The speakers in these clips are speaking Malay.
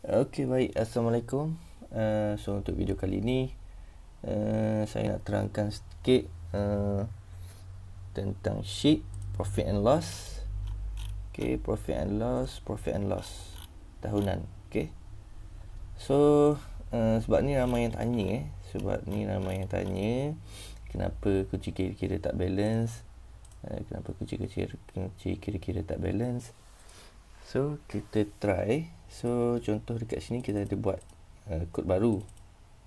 Okey baik assalamualaikum. Uh, so untuk video kali ini uh, eh, saya nak terangkan sedikit uh, eh, tentang sheet profit and loss. Okey profit and loss, profit and loss tahunan. Okey. So uh, sebab ni ramai yang tanya eh. Sebab ni ramai yang tanya kenapa kunci kira-kira tak balance. Uh, kenapa kunci kira-kira kunci kira-kira tak balance. So kita try So contoh dekat sini kita ada buat uh, kod baru.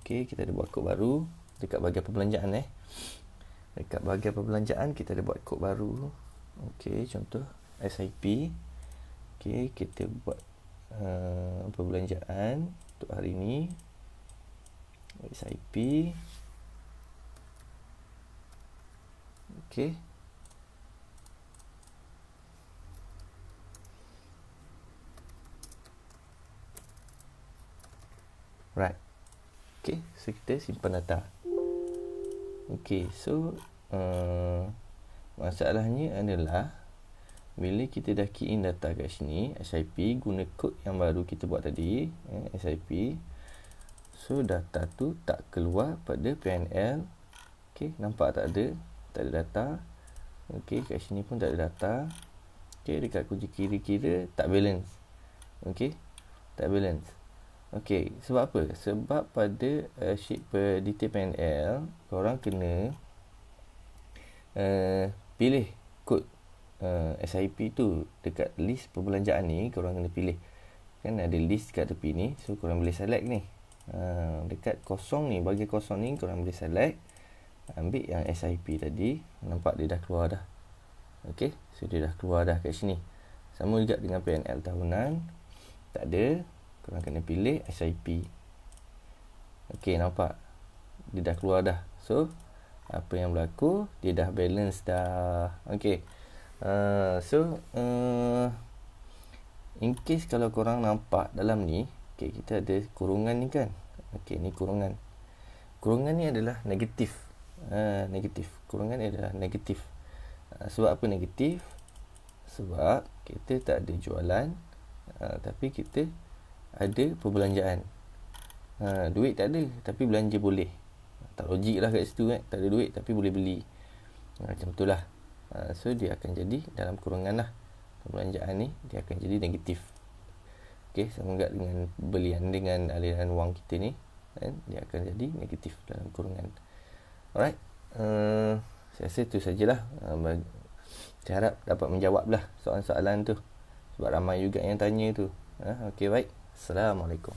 Okey, kita ada buat kod baru dekat bahagian perbelanjaan eh. Dekat bahagian perbelanjaan kita ada buat kod baru. Okey, contoh SIP. Okey, kita buat uh, perbelanjaan untuk hari ini. SIP. Okey. Okay, so kita simpan data. Okay, so uh, masalahnya adalah bila kita dah key in data kat sini, SIP guna kod yang baru kita buat tadi, eh, SIP. So data tu tak keluar pada PNL. Okay, nampak tak ada? Tak ada data. Okay, kat sini pun tak ada data. Okay, dekat kunci kiri kira tak balance. Okay, tak balance. Okey, sebab apa? Sebab pada uh, shape uh, detail panel, korang kena uh, pilih kod uh, eh, SIP tu dekat list perbelanjaan ni, korang kena pilih. Kan ada list kat tepi ni, so korang boleh select ni. Uh, dekat kosong ni, bagi kosong ni, korang boleh select. Ambil yang SIP tadi, nampak dia dah keluar dah. Okey, so dia dah keluar dah kat sini. Sama juga dengan PNL tahunan. Tak ada, korang kena pilih SIP ok nampak dia dah keluar dah so apa yang berlaku dia dah balance dah ok uh, so uh, in case kalau korang nampak dalam ni ok kita ada kurungan ni kan ok ni kurungan kurungan ni adalah negatif uh, negatif kurungan ni adalah negatif uh, sebab apa negatif sebab kita tak ada jualan uh, tapi kita ada perbelanjaan ha, duit tak ada tapi belanja boleh tak logik lah kat situ kan tak ada duit tapi boleh beli ha, macam tu lah ha, so dia akan jadi dalam kurungan lah perbelanjaan ni dia akan jadi negatif ok sama juga dengan belian dengan aliran wang kita ni kan? dia akan jadi negatif dalam kurungan alright uh, saya rasa tu sajalah uh, saya harap dapat menjawab lah soalan-soalan tu sebab ramai juga yang tanya tu ha, Okay baik السلام عليكم